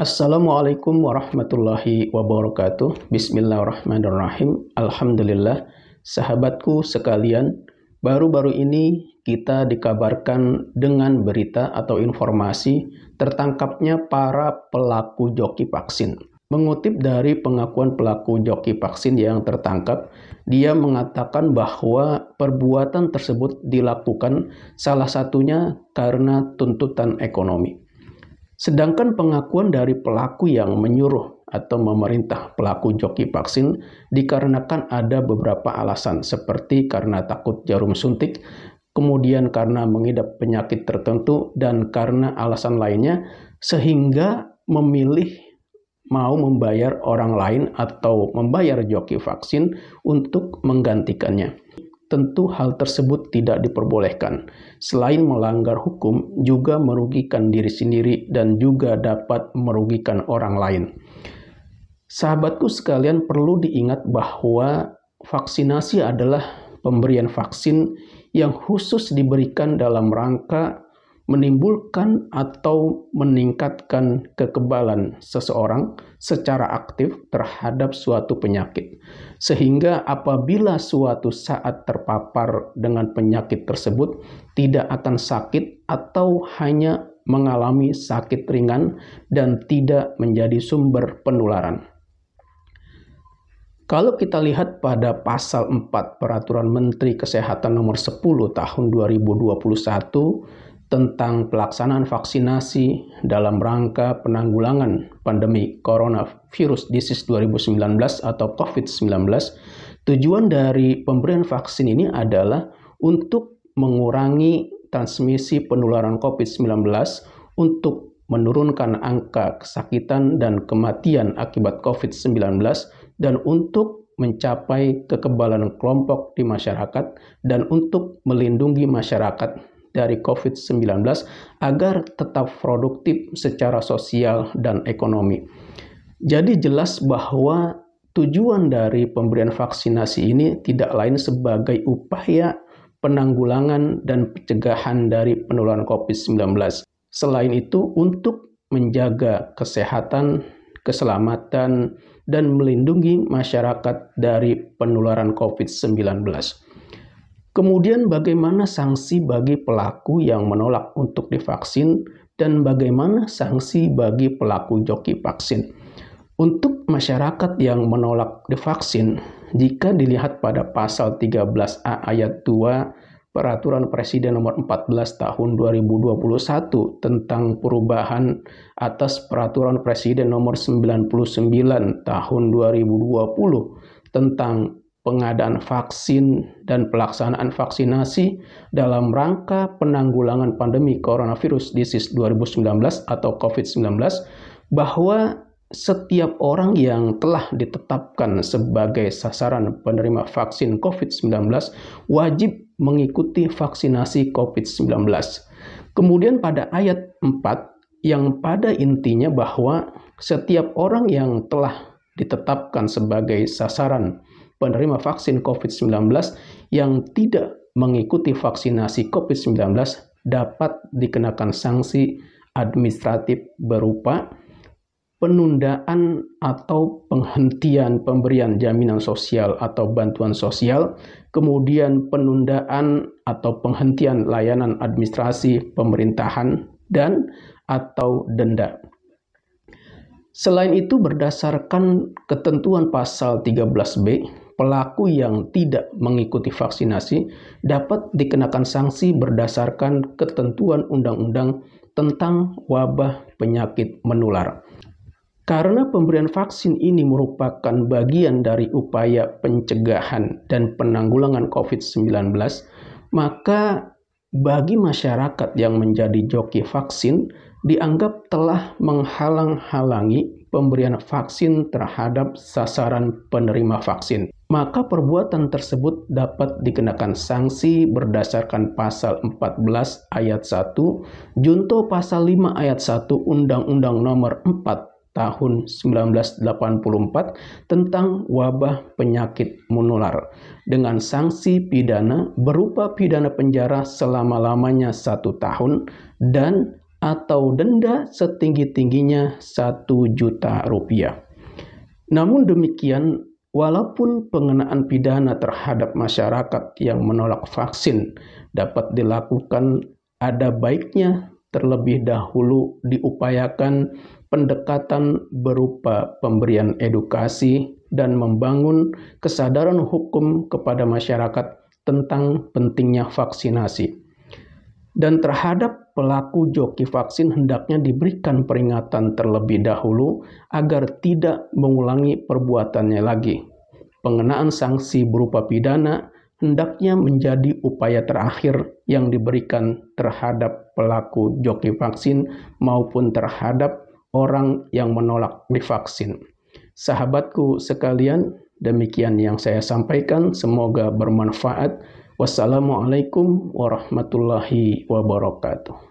Assalamualaikum warahmatullahi wabarakatuh. Bismillahirrahmanirrahim. Alhamdulillah, sahabatku sekalian, baru-baru ini kita dikabarkan dengan berita atau informasi tertangkapnya para pelaku joki vaksin. Mengutip dari pengakuan pelaku joki vaksin yang tertangkap, dia mengatakan bahwa perbuatan tersebut dilakukan salah satunya karena tuntutan ekonomi. Sedangkan pengakuan dari pelaku yang menyuruh atau memerintah pelaku joki vaksin dikarenakan ada beberapa alasan seperti karena takut jarum suntik, kemudian karena mengidap penyakit tertentu dan karena alasan lainnya sehingga memilih mau membayar orang lain atau membayar joki vaksin untuk menggantikannya tentu hal tersebut tidak diperbolehkan. Selain melanggar hukum, juga merugikan diri sendiri dan juga dapat merugikan orang lain. Sahabatku sekalian perlu diingat bahwa vaksinasi adalah pemberian vaksin yang khusus diberikan dalam rangka menimbulkan atau meningkatkan kekebalan seseorang secara aktif terhadap suatu penyakit, sehingga apabila suatu saat terpapar dengan penyakit tersebut, tidak akan sakit atau hanya mengalami sakit ringan dan tidak menjadi sumber penularan. Kalau kita lihat pada pasal 4 Peraturan Menteri Kesehatan nomor 10 tahun 2021 tentang pelaksanaan vaksinasi dalam rangka penanggulangan pandemi coronavirus disease 2019 atau COVID-19, tujuan dari pemberian vaksin ini adalah untuk mengurangi transmisi penularan COVID-19 untuk menurunkan angka kesakitan dan kematian akibat COVID-19 dan untuk mencapai kekebalan kelompok di masyarakat dan untuk melindungi masyarakat dari COVID-19 agar tetap produktif secara sosial dan ekonomi. Jadi jelas bahwa tujuan dari pemberian vaksinasi ini tidak lain sebagai upaya penanggulangan dan pencegahan dari penularan COVID-19. Selain itu, untuk menjaga kesehatan, keselamatan, dan melindungi masyarakat dari penularan COVID-19. Kemudian bagaimana sanksi bagi pelaku yang menolak untuk divaksin dan bagaimana sanksi bagi pelaku joki vaksin. Untuk masyarakat yang menolak divaksin, jika dilihat pada pasal 13A ayat 2 Peraturan Presiden nomor 14 tahun 2021 tentang perubahan atas Peraturan Presiden nomor 99 tahun 2020 tentang pengadaan vaksin dan pelaksanaan vaksinasi dalam rangka penanggulangan pandemi coronavirus disease 2019 atau COVID-19 bahwa setiap orang yang telah ditetapkan sebagai sasaran penerima vaksin COVID-19 wajib mengikuti vaksinasi COVID-19. Kemudian pada ayat 4 yang pada intinya bahwa setiap orang yang telah ditetapkan sebagai sasaran penerima vaksin COVID-19 yang tidak mengikuti vaksinasi COVID-19 dapat dikenakan sanksi administratif berupa penundaan atau penghentian pemberian jaminan sosial atau bantuan sosial, kemudian penundaan atau penghentian layanan administrasi pemerintahan dan atau denda. Selain itu berdasarkan ketentuan pasal 13B pelaku yang tidak mengikuti vaksinasi dapat dikenakan sanksi berdasarkan ketentuan undang-undang tentang wabah penyakit menular. Karena pemberian vaksin ini merupakan bagian dari upaya pencegahan dan penanggulangan COVID-19, maka bagi masyarakat yang menjadi joki vaksin dianggap telah menghalang-halangi pemberian vaksin terhadap sasaran penerima vaksin maka perbuatan tersebut dapat dikenakan sanksi berdasarkan pasal 14 ayat 1, junto pasal 5 ayat 1 Undang-Undang Nomor 4 tahun 1984 tentang wabah penyakit menular dengan sanksi pidana berupa pidana penjara selama-lamanya satu tahun dan atau denda setinggi-tingginya satu juta rupiah. Namun demikian, Walaupun pengenaan pidana terhadap masyarakat yang menolak vaksin dapat dilakukan, ada baiknya terlebih dahulu diupayakan pendekatan berupa pemberian edukasi dan membangun kesadaran hukum kepada masyarakat tentang pentingnya vaksinasi. Dan terhadap pelaku joki vaksin hendaknya diberikan peringatan terlebih dahulu agar tidak mengulangi perbuatannya lagi. Pengenaan sanksi berupa pidana hendaknya menjadi upaya terakhir yang diberikan terhadap pelaku joki vaksin maupun terhadap orang yang menolak divaksin. Sahabatku sekalian, demikian yang saya sampaikan. Semoga bermanfaat. Wassalamualaikum warahmatullahi wabarakatuh.